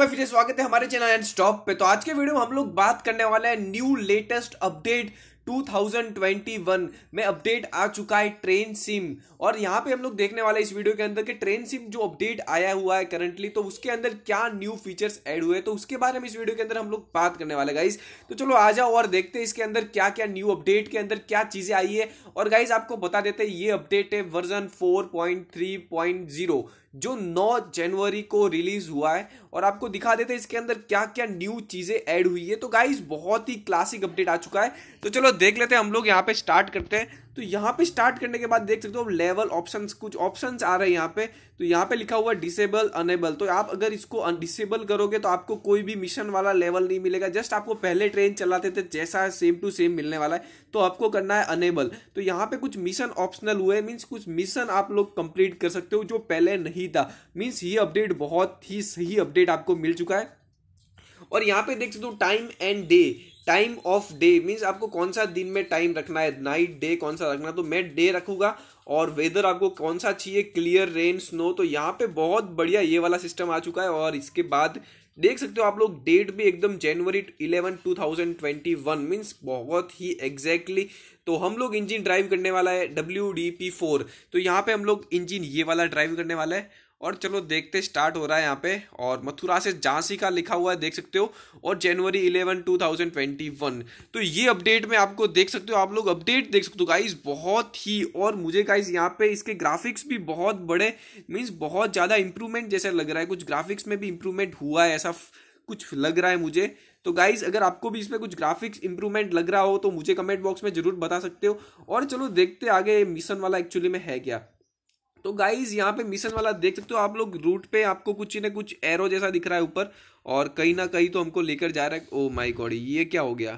बार फिर स्वागत है हमारे चैनल एंड स्टॉप पे तो आज के वीडियो में हम लोग बात करने वाले हैं न्यू लेटेस्ट अपडेट 2021 में अपडेट आ चुका है ट्रेन सिम और यहाँ पे हम लोग देखने वाले इस वीडियो के अंदर कि ट्रेन सिम जो अपडेट आया हुआ है करंटली तो उसके अंदर क्या न्यू फीचर्स ऐड हुए तो उसके बारे में इस वीडियो के अंदर हम लोग बात करने वाले गाइज तो चलो आ जाओ और देखते हैं इसके अंदर क्या क्या न्यू अपडेट के अंदर क्या चीज़ें आई है और गाइज आपको बता देते ये अपडेट है वर्जन फोर जो 9 जनवरी को रिलीज हुआ है और आपको दिखा देते हैं इसके अंदर क्या क्या न्यू चीजें ऐड हुई है तो गाइज बहुत ही क्लासिक अपडेट आ चुका है तो चलो देख लेते हैं हम लोग यहाँ पे स्टार्ट करते हैं तो यहाँ पे स्टार्ट करने के बाद देख सकते हो लेवल ऑप्शन कुछ ऑप्शन आ रहे हैं यहाँ पे तो यहाँ पे लिखा हुआ डिसेबल अनेबल तो आप अगर इसको डिसेबल करोगे तो आपको कोई भी मिशन वाला लेवल नहीं मिलेगा जस्ट आपको पहले ट्रेन चलाते थे जैसा सेम टू सेम मिलने वाला है तो आपको करना है अनेबल तो यहाँ पे कुछ मिशन ऑप्शनल हुए मीन्स कुछ मिशन आप लोग कंप्लीट कर सकते हो जो पहले नहीं ही था मीन्स ये अपडेट बहुत ही सही अपडेट आपको मिल चुका है और यहाँ पे देख सकते हो time and day time of day means आपको कौन सा दिन में टाइम रखना है नाइट डे कौन सा रखना है तो मैं डे रखूंगा और वेदर आपको कौन सा चाहिए क्लियर रेन स्नो तो यहाँ पे बहुत बढ़िया ये वाला सिस्टम आ चुका है और इसके बाद देख सकते हो आप लोग डेट भी एकदम January eleven two thousand twenty one means बहुत ही एग्जैक्टली exactly. तो हम लोग इंजन ड्राइव करने वाला है डब्ल्यू डी पी फोर तो यहाँ पे हम लोग इंजन ये वाला ड्राइव करने वाला है और चलो देखते स्टार्ट हो रहा है यहाँ पे और मथुरा से झांसी का लिखा हुआ है देख सकते हो और January eleven two thousand twenty one तो ये अपडेट में आपको देख सकते हो आप लोग अपडेट देख सकते हो गाइज बहुत ही और मुझे गाइज यहाँ पे इसके ग्राफिक्स भी बहुत बड़े मींस बहुत ज़्यादा इंप्रूवमेंट जैसा लग रहा है कुछ ग्राफिक्स में भी इंप्रूवमेंट हुआ है ऐसा कुछ लग रहा है मुझे तो गाइज अगर आपको भी इसमें कुछ ग्राफिक्स इंप्रूवमेंट लग रहा हो तो मुझे कमेंट बॉक्स में जरूर बता सकते हो और चलो देखते आगे मिशन वाला एक्चुअली में है क्या तो गाइज यहाँ पे मिशन वाला देख सकते हो आप लोग रूट पे आपको कुछ ना कुछ एरो जैसा दिख रहा है ऊपर और कहीं ना कहीं तो हमको लेकर जा रहा है ओ माई गॉड ये क्या हो गया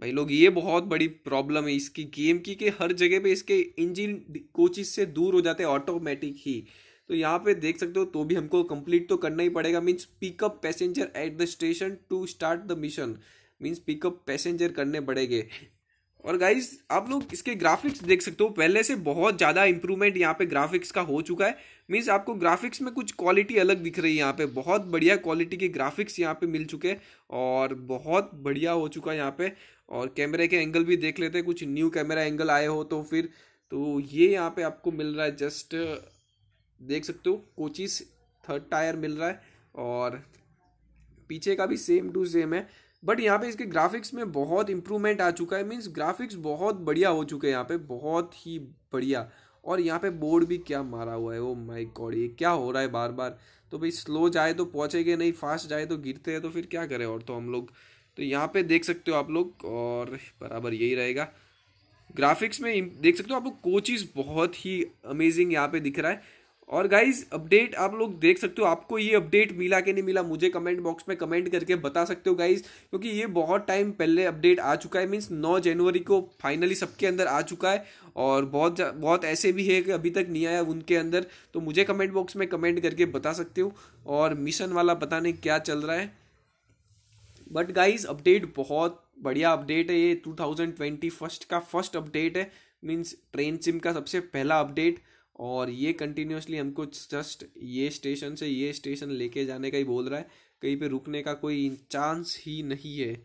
भाई लोग ये बहुत बड़ी प्रॉब्लम है इसकी गेम की कि हर जगह पे इसके इंजन कोचिज से दूर हो जाते हैं ऑटोमेटिक ही तो यहाँ पे देख सकते हो तो भी हमको कंप्लीट तो करना ही पड़ेगा means pickup passenger at the station to start the mission means pickup passenger करने पड़ेंगे और गाइज आप लोग इसके ग्राफिक्स देख सकते हो पहले से बहुत ज़्यादा इंप्रूवमेंट यहाँ पे ग्राफिक्स का हो चुका है मीन्स आपको ग्राफिक्स में कुछ क्वालिटी अलग दिख रही है यहाँ पे बहुत बढ़िया क्वालिटी के ग्राफिक्स यहाँ पे मिल चुके हैं और बहुत बढ़िया हो चुका है यहाँ पे और कैमरे के एंगल भी देख लेते हैं कुछ न्यू कैमरा एंगल आए हो तो फिर तो ये यहाँ पर आपको मिल रहा है जस्ट देख सकते हो कोचिस थर्ड टायर मिल रहा है और पीछे का भी सेम टू सेम है बट यहाँ पे इसके ग्राफिक्स में बहुत इंप्रूवमेंट आ चुका है मीन्स ग्राफिक्स बहुत बढ़िया हो चुके हैं यहाँ पे बहुत ही बढ़िया और यहाँ पे बोर्ड भी क्या मारा हुआ है वो माइक गॉड ये क्या हो रहा है बार बार तो भाई स्लो जाए तो पहुँचेंगे नहीं फास्ट जाए तो गिरते हैं तो फिर क्या करें और तो हम लोग तो यहाँ पे देख सकते हो आप लोग और बराबर यही रहेगा ग्राफिक्स में देख सकते हो आप लोग कोचिज बहुत ही अमेजिंग यहाँ पे दिख रहा है और गाइज अपडेट आप लोग देख सकते हो आपको ये अपडेट मिला कि नहीं मिला मुझे कमेंट बॉक्स में कमेंट करके बता सकते हो गाइज क्योंकि ये बहुत टाइम पहले अपडेट आ चुका है मीन्स 9 जनवरी को फाइनली सबके अंदर आ चुका है और बहुत बहुत ऐसे भी है कि अभी तक नहीं आया उनके अंदर तो मुझे कमेंट बॉक्स में कमेंट करके बता सकते हो और मिशन वाला पता नहीं क्या चल रहा है बट गाइज अपडेट बहुत बढ़िया अपडेट है ये टू थाउजेंड ट्वेंटी फर्स्ट का फर्स्ट अपडेट है मीन्स ट्रेन सिम का सबसे पहला अपडेट और ये कंटिन्यूसली हमको जस्ट ये स्टेशन से ये स्टेशन लेके जाने का ही बोल रहा है कहीं पे रुकने का कोई चांस ही नहीं है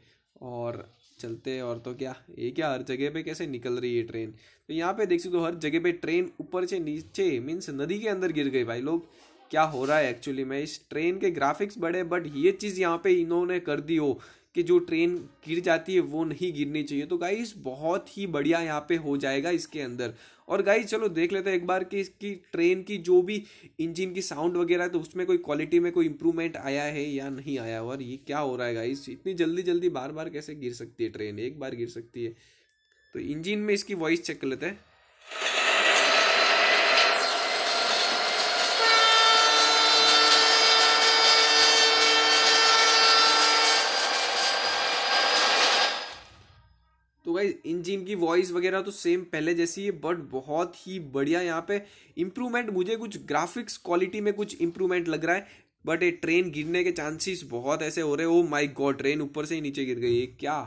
और चलते और तो क्या ये क्या हर जगह पे कैसे निकल रही है ट्रेन तो यहाँ पे देख सकते हो हर जगह पे ट्रेन ऊपर से नीचे मीन्स नदी के अंदर गिर गई भाई लोग क्या हो रहा है एक्चुअली में इस ट्रेन के ग्राफिक्स बड़े बट ये चीज़ यहाँ पे इन्होंने कर दी हो कि जो ट्रेन गिर जाती है वो नहीं गिरनी चाहिए तो गाइस बहुत ही बढ़िया यहाँ पे हो जाएगा इसके अंदर और गाइस चलो देख लेते हैं एक बार कि इसकी ट्रेन की जो भी इंजन की साउंड वगैरह है तो उसमें कोई क्वालिटी में कोई इंप्रूवमेंट आया है या नहीं आया और ये क्या हो रहा है गाइस इतनी जल्दी जल्दी बार बार कैसे गिर सकती है ट्रेन एक बार गिर सकती है तो इंजिन में इसकी वॉइस चेक कर लेते हैं गाइज इंजिन की वॉइस वगैरह तो सेम पहले जैसी है बट बहुत ही बढ़िया यहाँ पे इम्प्रूवमेंट मुझे कुछ ग्राफिक्स क्वालिटी में कुछ इम्प्रूवमेंट लग रहा है बट ये ट्रेन गिरने के चांसेस बहुत ऐसे हो रहे ओ माय गॉड ट्रेन ऊपर से ही नीचे गिर गई क्या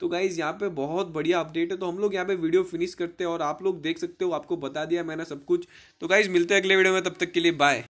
तो गाइज यहाँ पे बहुत बढ़िया अपडेट है तो हम लोग यहाँ पे वीडियो फिनिश करते हैं और आप लोग देख सकते हो आपको बता दिया मैंने सब कुछ तो गाइज मिलते हैं अगले वीडियो में तब तक के लिए बाय